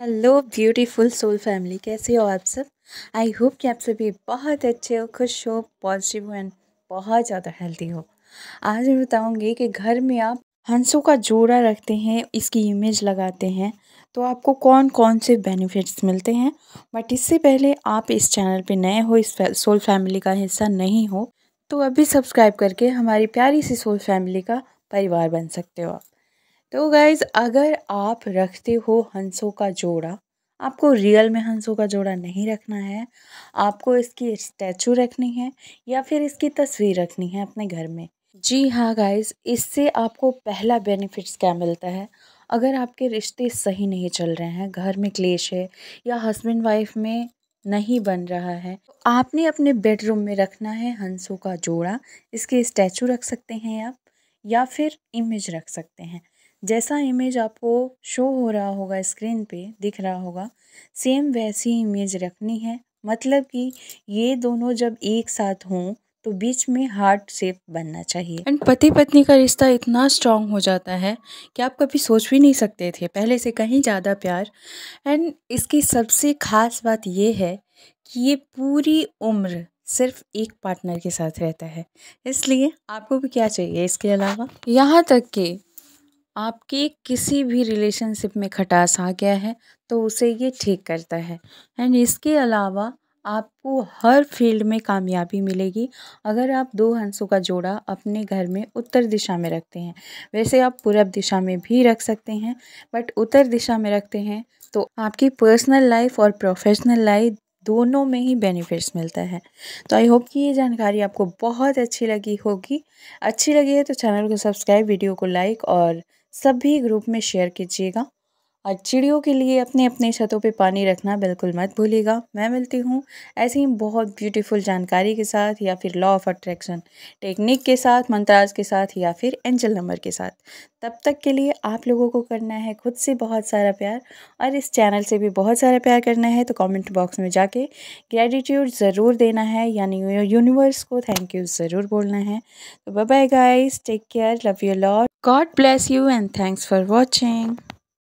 hello beautiful soul family कैसे हो आप सब आई होप कि आप सभी बहुत अच्छे हो खुश हो पॉजिटिव हो एंड बहुत ज़्यादा हेल्दी हो आज मैं बताऊंगी कि घर में आप हंसों का जोड़ा रखते हैं इसकी इमेज लगाते हैं तो आपको कौन कौन से बेनिफिट्स मिलते हैं बट इससे पहले आप इस चैनल पे नए हो इस सोल फैमिली का हिस्सा नहीं हो तो अभी सब्सक्राइब करके हमारी प्यारी सी सोल फैमिली का परिवार बन सकते हो आप तो गाइज अगर आप रखते हो हंसों का जोड़ा आपको रियल में हंसों का जोड़ा नहीं रखना है आपको इसकी स्टैचू रखनी है या फिर इसकी तस्वीर रखनी है अपने घर में जी हाँ गाइज इससे आपको पहला बेनिफिट्स क्या मिलता है अगर आपके रिश्ते सही नहीं चल रहे हैं घर में क्लेश है या हस्बैंड वाइफ में नहीं बन रहा है तो आपने अपने बेडरूम में रखना है हंसों का जोड़ा इसके स्टैचू रख सकते हैं आप या फिर इमेज रख सकते हैं जैसा इमेज आपको शो हो रहा होगा स्क्रीन पे दिख रहा होगा सेम वैसी इमेज रखनी है मतलब कि ये दोनों जब एक साथ हों तो बीच में हार्ट शेप बनना चाहिए एंड पति पत्नी का रिश्ता इतना स्ट्रांग हो जाता है कि आप कभी सोच भी नहीं सकते थे पहले से कहीं ज़्यादा प्यार एंड इसकी सबसे ख़ास बात यह है कि ये पूरी उम्र सिर्फ एक पार्टनर के साथ रहता है इसलिए आपको भी क्या चाहिए इसके अलावा यहाँ तक कि आपके किसी भी रिलेशनशिप में खटास आ गया है तो उसे ये ठीक करता है एंड इसके अलावा आपको हर फील्ड में कामयाबी मिलेगी अगर आप दो हंसों का जोड़ा अपने घर में उत्तर दिशा में रखते हैं वैसे आप पूरब दिशा में भी रख सकते हैं बट उत्तर दिशा में रखते हैं तो आपकी पर्सनल लाइफ और प्रोफेशनल लाइफ दोनों में ही बेनिफिट्स मिलता है तो आई होप कि ये जानकारी आपको बहुत अच्छी लगी होगी अच्छी लगी है तो चैनल को सब्सक्राइब वीडियो को लाइक और सभी ग्रुप में शेयर कीजिएगा और चिड़ियों के लिए अपने अपने छतों पे पानी रखना बिल्कुल मत भूलिएगा मैं मिलती हूँ ऐसी ही बहुत ब्यूटीफुल जानकारी के साथ या फिर लॉ ऑफ अट्रैक्शन टेक्निक के साथ मंत्राज के साथ या फिर एंजल नंबर के साथ तब तक के लिए आप लोगों को करना है खुद से बहुत सारा प्यार और इस चैनल से भी बहुत सारा प्यार करना है तो कॉमेंट बॉक्स में जाके ग्रेटिट्यूड ज़रूर देना है यानी यूनिवर्स को थैंक यू ज़रूर बोलना है तो bye guys take care love you lot God bless you and thanks for watching